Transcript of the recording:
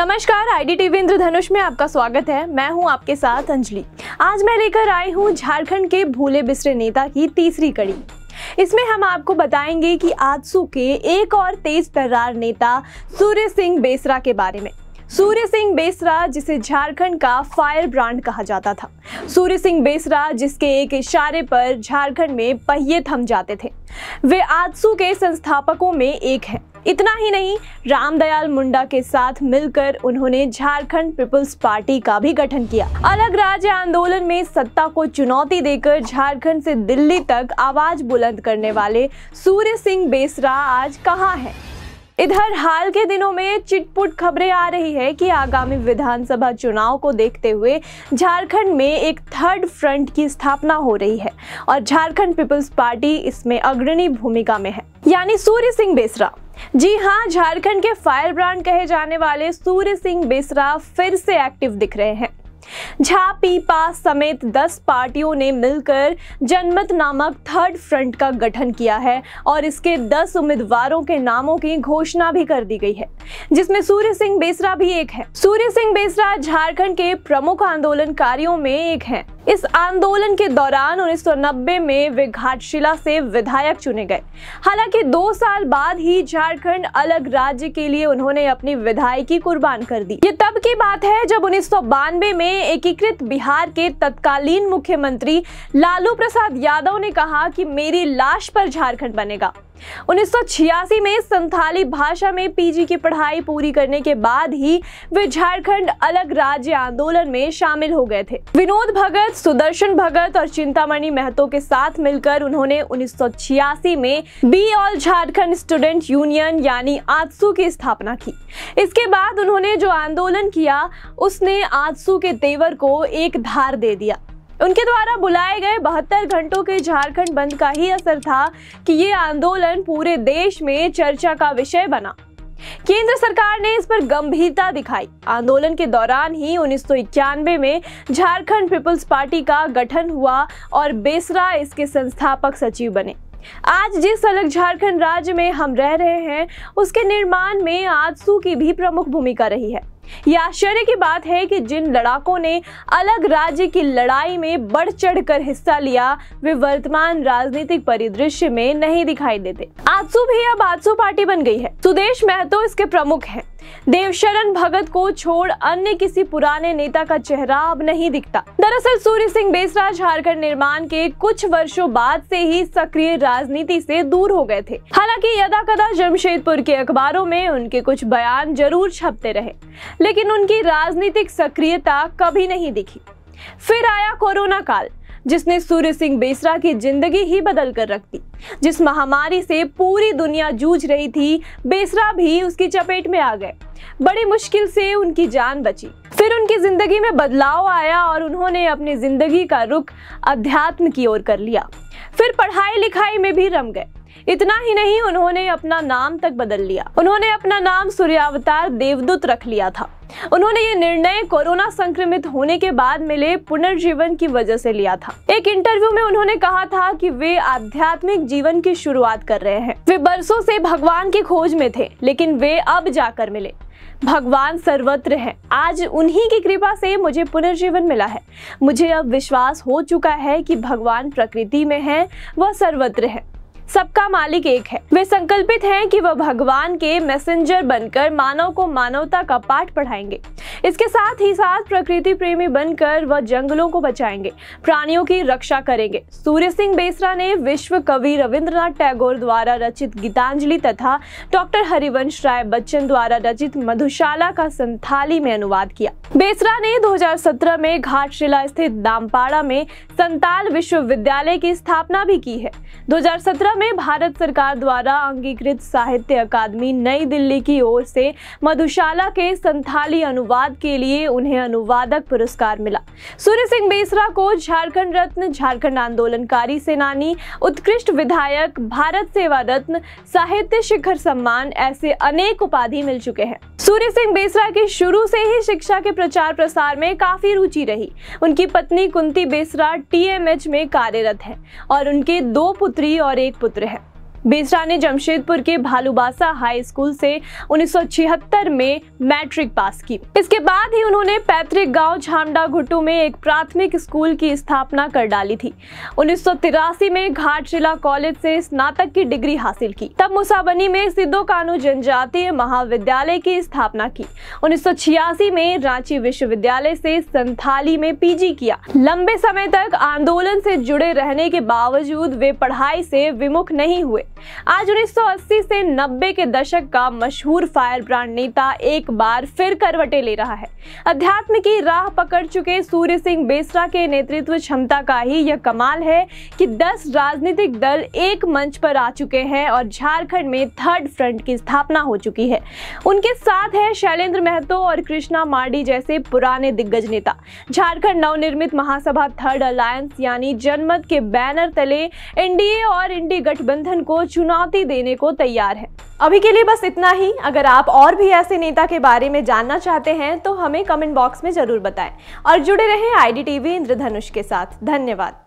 नमस्कार ID TV इंद्रधनुष में आपका स्वागत है मैं हूं आपके साथ अंजलि आज मैं लेकर आई हूं झारखंड के भूले बिसरे नेता की तीसरी कड़ी इसमें हम आपको बताएंगे कि आजसू के एक और तेज तर्रार नेता सूर्य सिंह बेसरा के बारे में सूर्य सिंह बेसरा जिसे झारखंड का फायर ब्रांड कहा जाता था सूर्य सिंह बेसरा जिसके एक इशारे पर झारखंड में पहिए थम जाते थे वे आजसू के संस्थापकों में एक हैं इतना ही नहीं रामदयाल मुंडा के साथ मिलकर उन्होंने झारखंड पीपल्स पार्टी का भी गठन किया अलग राज्य आंदोलन में सत्ता को चुनौती देकर झारखंड से दिल्ली तक आवाज बुलंद करने वाले सूर्य सिंह बेसरा आज कहाँ हैं? इधर हाल के दिनों में चिटपुट खबरें आ रही है कि आगामी विधानसभा चुनाव को देखते हुए झारखंड में एक थर्ड फ्रंट की स्थापना हो रही है और झारखंड पीपल्स पार्टी इसमें अग्रणी भूमिका में है यानी सूर्य सिंह बेसरा जी हाँ झारखंड के फायर ब्रांड कहे जाने वाले सूर्य सिंह बेसरा फिर से एक्टिव दिख रहे हैं झापीपा समेत 10 पार्टियों ने मिलकर जनमत नामक थर्ड फ्रंट का गठन किया है और इसके 10 उम्मीदवारों के नामों की घोषणा भी कर दी गई है जिसमें सूर्य सिंह बेसरा भी एक है सूर्य सिंह बेसरा झारखंड के प्रमुख आंदोलनकारियों में एक है इस आंदोलन के दौरान उन्नीस में वे घाटशिला से विधायक चुने गए हालांकि दो साल बाद ही झारखंड अलग राज्य के लिए उन्होंने अपनी विधायकी कुर्बान कर दी ये तब की बात है जब उन्नीस में एकीकृत बिहार के तत्कालीन मुख्यमंत्री लालू प्रसाद यादव ने कहा कि मेरी लाश पर झारखंड बनेगा 1986 में संथाली भाषा में पीजी की पढ़ाई पूरी करने के बाद ही वे झारखंड अलग राज्य आंदोलन में शामिल हो गए थे विनोद भगत सुदर्शन भगत और चिंतामणि महतो के साथ मिलकर उन्होंने 1986 में बी ऑल झारखंड स्टूडेंट यूनियन यानी आजसू की स्थापना की इसके बाद उन्होंने जो आंदोलन किया उसने आजसू के तेवर को एक धार दे दिया उनके द्वारा बुलाए गए बहत्तर घंटों के झारखंड बंद का ही असर था कि ये आंदोलन पूरे देश में चर्चा का विषय बना केंद्र सरकार ने इस पर गंभीरता दिखाई आंदोलन के दौरान ही उन्नीस में झारखंड पीपुल्स पार्टी का गठन हुआ और बेसरा इसके संस्थापक सचिव बने आज जिस अलग झारखंड राज्य में हम रह रहे हैं उसके निर्माण में आजसू की भी प्रमुख भूमिका रही है ये आश्चर्य की बात है कि जिन लड़ाकों ने अलग राज्य की लड़ाई में बढ़ चढ़कर हिस्सा लिया वे वर्तमान राजनीतिक परिदृश्य में नहीं दिखाई देते आजसू भी अब आजसू पार्टी बन गई है सुदेश महतो इसके प्रमुख हैं। देवशरण भगत को छोड़ अन्य किसी पुराने नेता का चेहरा अब नहीं दिखता दरअसल सूर्य सिंह बेसरा झारखंड निर्माण के कुछ वर्षों बाद से ही सक्रिय राजनीति से दूर हो गए थे हालांकि यदा कदा जमशेदपुर के अखबारों में उनके कुछ बयान जरूर छपते रहे लेकिन उनकी राजनीतिक सक्रियता कभी नहीं दिखी फिर आया कोरोना काल जिसने सूर्य सिंह बेसरा की जिंदगी ही बदल कर रख दी जिस महामारी से पूरी दुनिया जूझ रही थी बेसरा भी उसकी चपेट में आ गए बड़ी मुश्किल से उनकी जान बची फिर उनकी जिंदगी में बदलाव आया और उन्होंने अपनी जिंदगी का रुख अध्यात्म की ओर कर लिया फिर पढ़ाई लिखाई में भी रम गए इतना ही नहीं उन्होंने अपना नाम तक बदल लिया उन्होंने अपना नाम सूर्यावतार देवदूत रख लिया था उन्होंने ये निर्णय कोरोना संक्रमित होने के बाद मिले पुनर्जीवन की वजह से लिया था एक इंटरव्यू में उन्होंने कहा था कि वे आध्यात्मिक जीवन की शुरुआत कर रहे हैं वे बरसों से भगवान की खोज में थे लेकिन वे अब जाकर मिले भगवान सर्वत्र है आज उन्हीं की कृपा से मुझे पुनर्जीवन मिला है मुझे अब विश्वास हो चुका है कि भगवान प्रकृति में है वह सर्वत्र है सबका मालिक एक है वे संकल्पित हैं कि वह भगवान के मैसेंजर बनकर मानव को मानवता का पाठ पढ़ाएंगे इसके साथ ही साथ प्रकृति प्रेमी बनकर वह जंगलों को बचाएंगे प्राणियों की रक्षा करेंगे सूर्य सिंह बेसरा ने विश्व कवि रविंद्रनाथ टैगोर द्वारा रचित गीतांजलि तथा डॉक्टर हरिवंश राय बच्चन द्वारा रचित मधुशाला का संथाली में अनुवाद किया बेसरा ने 2017 में घाटशिला स्थित दामपाड़ा में संताल विश्वविद्यालय की स्थापना भी की है 2017 में भारत सरकार द्वारा अंगीकृत साहित्य अकादमी नई दिल्ली की ओर से मधुशाला के संथाली अनुवाद के लिए उन्हें अनुवादक पुरस्कार मिला सूर्य सिंह बेसरा को झारखंड रत्न झारखंड आंदोलनकारी सेनानी उत्कृष्ट विधायक भारत सेवा रत्न साहित्य शिखर सम्मान ऐसे अनेक उपाधि मिल चुके हैं सूर्य सिंह बेसरा की शुरू से ही शिक्षा के प्रचार प्रसार में काफी रुचि रही उनकी पत्नी कुंती बेसरा टीएमएच में कार्यरत हैं और उनके दो पुत्री और एक पुत्र है बेसरा ने जमशेदपुर के भालूबासा हाई स्कूल से 1976 में मैट्रिक पास की इसके बाद ही उन्होंने पैतृक गांव झामडा घुटू में एक प्राथमिक स्कूल की स्थापना कर डाली थी उन्नीस में घाटशिला कॉलेज से स्नातक की डिग्री हासिल की तब मुसाबनी में सिद्धो कानू जनजातीय महाविद्यालय की स्थापना की उन्नीस में रांची विश्वविद्यालय से संथाली में पी किया लंबे समय तक आंदोलन से जुड़े रहने के बावजूद वे पढ़ाई से विमुख नहीं हुए आज 1980 से 90 के दशक का मशहूर फायर ब्रांड नेता एक बार फिर करवटे ले रहा है अध्यात्म की राह पकड़ चुके सूर्य सिंह बेसरा के नेतृत्व क्षमता का ही यह कमाल है कि 10 राजनीतिक दल एक मंच पर आ चुके हैं और झारखंड में थर्ड फ्रंट की स्थापना हो चुकी है उनके साथ है शैलेंद्र महतो और कृष्णा मार्डी जैसे पुराने दिग्गज नेता झारखंड नवनिर्मित महासभा थर्ड अलायंस यानी जनमत के बैनर तले एनडीए और इंडी गठबंधन को चुनौती देने को तैयार है अभी के लिए बस इतना ही अगर आप और भी ऐसे नेता के बारे में जानना चाहते हैं तो हमें कमेंट बॉक्स में जरूर बताएं और जुड़े रहें आई डी टीवी इंद्रधनुष के साथ धन्यवाद